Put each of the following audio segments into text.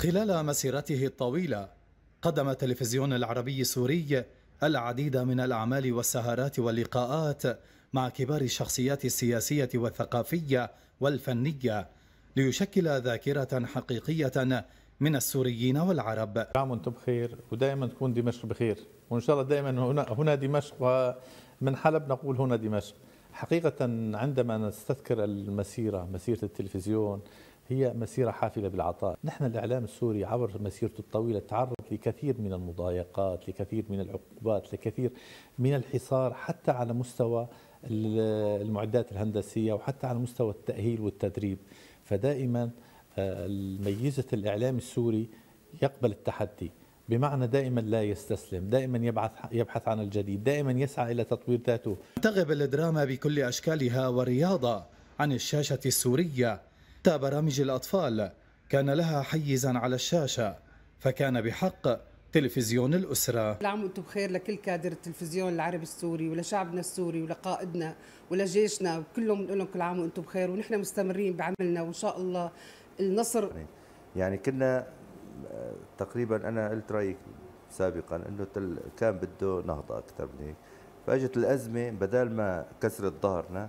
خلال مسيرته الطويلة قدم التلفزيون العربي السوري العديد من الأعمال والسهرات واللقاءات مع كبار الشخصيات السياسية والثقافية والفنية ليشكل ذاكرة حقيقية من السوريين والعرب عام وانتم بخير ودائما تكون دمشق بخير وان شاء الله دائما هنا هنا دمشق ومن حلب نقول هنا دمشق حقيقة عندما نستذكر المسيرة مسيرة التلفزيون هي مسيرة حافلة بالعطاء نحن الإعلام السوري عبر مسيرته الطويلة تعرض لكثير من المضايقات لكثير من العقوبات لكثير من الحصار حتى على مستوى المعدات الهندسية وحتى على مستوى التأهيل والتدريب فدائما آه، ميزة الإعلام السوري يقبل التحدي بمعنى دائما لا يستسلم دائما يبحث يبحث عن الجديد دائما يسعى إلى تطوير ذاته تغب الدراما بكل أشكالها ورياضه عن الشاشة السورية حتى برامج الأطفال كان لها حيزا على الشاشة فكان بحق تلفزيون الأسرة كل عام وأنتم بخير لكل كادر التلفزيون العربي السوري ولشعبنا السوري ولقائدنا ولجيشنا كلهم بنقول لهم كل عام وأنتم بخير ونحن مستمرين بعملنا وإن شاء الله النصر يعني, يعني كنا آه، تقريبا أنا قلت رأيي سابقا أنه كان بده نهضة أكثر من هيك فأجت الأزمة بدل ما كسرت ظهرنا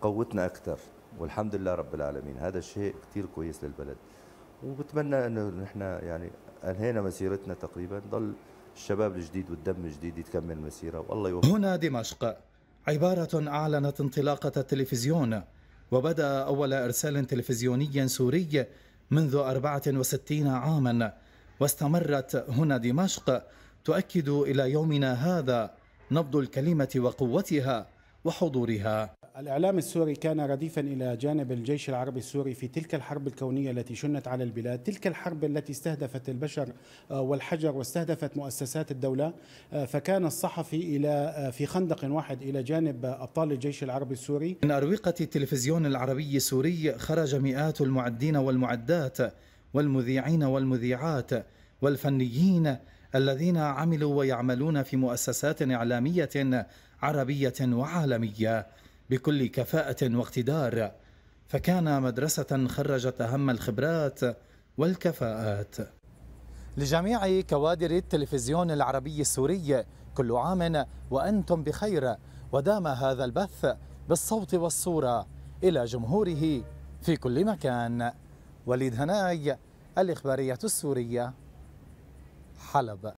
قوتنا أكثر والحمد لله رب العالمين هذا الشيء كثير كويس للبلد وبتمنى انه نحن يعني انهينا مسيرتنا تقريبا ضل الشباب الجديد والدم الجديد يتكمل المسيره والله يوفق هنا دمشق عباره اعلنت انطلاقه التلفزيون وبدا اول ارسال تلفزيوني سوري منذ 64 عاما واستمرت هنا دمشق تؤكد الى يومنا هذا نبض الكلمه وقوتها وحضورها الإعلام السوري كان رديفا إلى جانب الجيش العربي السوري في تلك الحرب الكونية التي شنت على البلاد تلك الحرب التي استهدفت البشر آه، والحجر واستهدفت مؤسسات الدولة آه، فكان الصحفي إلى آه، في خندق واحد إلى جانب أبطال الجيش العربي السوري من أروقة التلفزيون العربي السوري خرج مئات المعدين والمعدات والمذيعين والمذيعات والفنيين الذين عملوا ويعملون في مؤسسات إعلامية عربية وعالمية بكل كفاءة واقتدار فكان مدرسة خرجت أهم الخبرات والكفاءات لجميع كوادر التلفزيون العربي السوري كل عام وأنتم بخير ودام هذا البث بالصوت والصورة إلى جمهوره في كل مكان وليد هناي الإخبارية السورية حلب